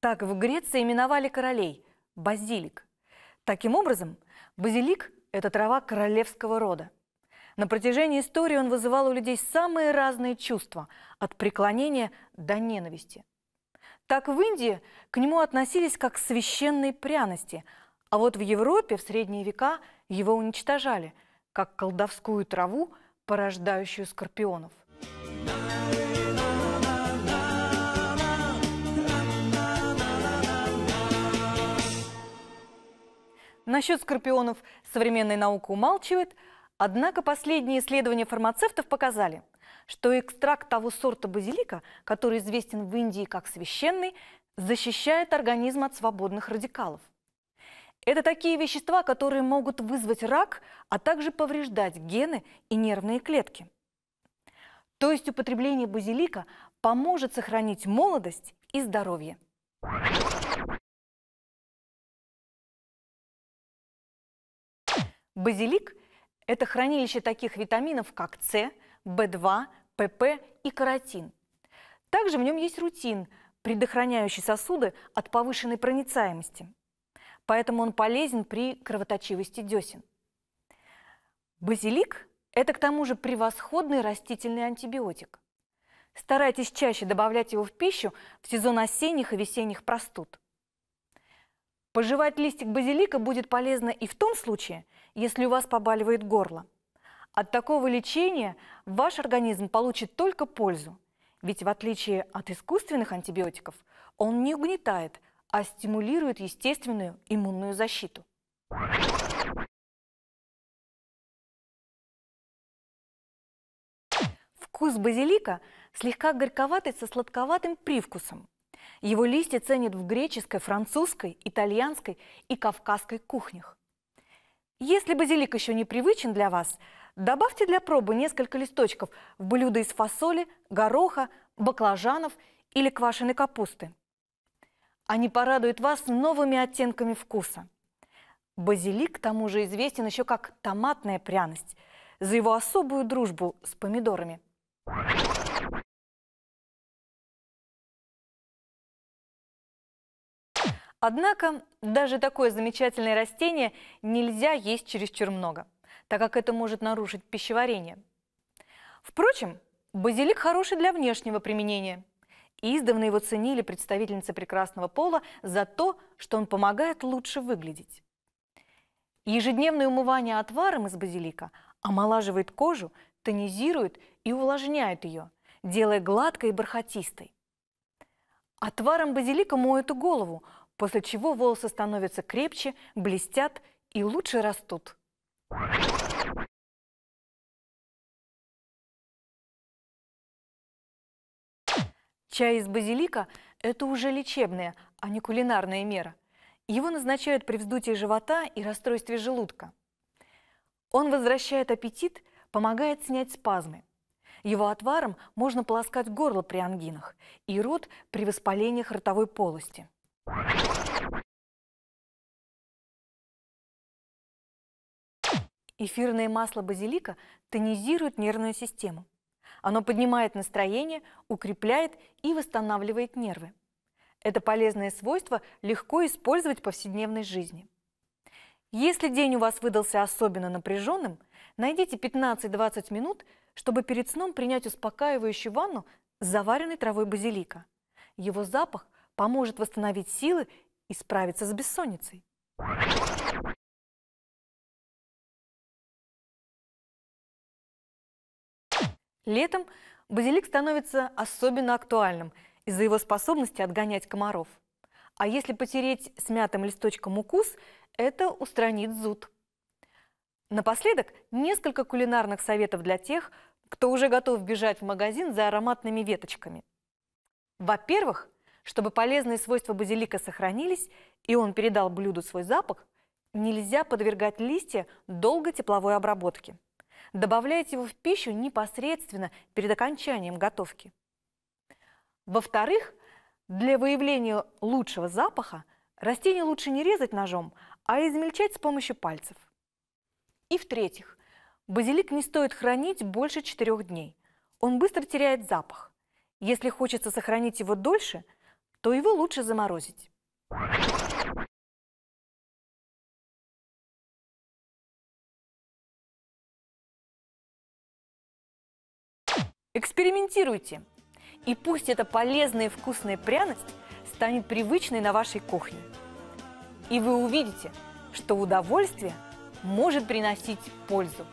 Так в Греции именовали королей – базилик. Таким образом, базилик – это трава королевского рода. На протяжении истории он вызывал у людей самые разные чувства – от преклонения до ненависти. Так в Индии к нему относились как к священной пряности, а вот в Европе в средние века его уничтожали, как колдовскую траву, порождающую скорпионов – Насчет скорпионов современная наука умалчивает, однако последние исследования фармацевтов показали, что экстракт того сорта базилика, который известен в Индии как священный, защищает организм от свободных радикалов. Это такие вещества, которые могут вызвать рак, а также повреждать гены и нервные клетки. То есть употребление базилика поможет сохранить молодость и здоровье. Базилик – это хранилище таких витаминов, как С, В2, ПП и каротин. Также в нем есть рутин, предохраняющий сосуды от повышенной проницаемости. Поэтому он полезен при кровоточивости десен. Базилик – это к тому же превосходный растительный антибиотик. Старайтесь чаще добавлять его в пищу в сезон осенних и весенних простуд. Пожевать листик базилика будет полезно и в том случае, если у вас побаливает горло. От такого лечения ваш организм получит только пользу. Ведь в отличие от искусственных антибиотиков, он не угнетает, а стимулирует естественную иммунную защиту. Вкус базилика слегка горьковатый со сладковатым привкусом – его листья ценят в греческой, французской, итальянской и кавказской кухнях. Если базилик еще не привычен для вас, добавьте для пробы несколько листочков в блюдо из фасоли, гороха, баклажанов или квашеной капусты. Они порадуют вас новыми оттенками вкуса. Базилик к тому же известен еще как томатная пряность за его особую дружбу с помидорами. Однако даже такое замечательное растение нельзя есть чересчур много, так как это может нарушить пищеварение. Впрочем, базилик хороший для внешнего применения. Издавна его ценили представительницы прекрасного пола за то, что он помогает лучше выглядеть. Ежедневное умывание отваром из базилика омолаживает кожу, тонизирует и увлажняет ее, делая гладкой и бархатистой. Отваром базилика моют и голову, после чего волосы становятся крепче, блестят и лучше растут. Чай из базилика – это уже лечебная, а не кулинарная мера. Его назначают при вздутии живота и расстройстве желудка. Он возвращает аппетит, помогает снять спазмы. Его отваром можно полоскать горло при ангинах и рот при воспалениях ротовой полости. Эфирное масло базилика тонизирует нервную систему. Оно поднимает настроение, укрепляет и восстанавливает нервы. Это полезное свойство легко использовать в повседневной жизни. Если день у вас выдался особенно напряженным, найдите 15-20 минут, чтобы перед сном принять успокаивающую ванну с заваренной травой базилика. Его запах поможет восстановить силы и справиться с бессонницей. Летом базилик становится особенно актуальным из-за его способности отгонять комаров. А если потереть смятым листочком укус, это устранит зуд. Напоследок несколько кулинарных советов для тех, кто уже готов бежать в магазин за ароматными веточками. Во-первых, чтобы полезные свойства базилика сохранились, и он передал блюду свой запах, нельзя подвергать листья долго тепловой обработке. Добавляйте его в пищу непосредственно перед окончанием готовки. Во-вторых, для выявления лучшего запаха растение лучше не резать ножом, а измельчать с помощью пальцев. И в-третьих, базилик не стоит хранить больше 4 дней. Он быстро теряет запах. Если хочется сохранить его дольше – то его лучше заморозить. Экспериментируйте! И пусть эта полезная и вкусная пряность станет привычной на вашей кухне. И вы увидите, что удовольствие может приносить пользу.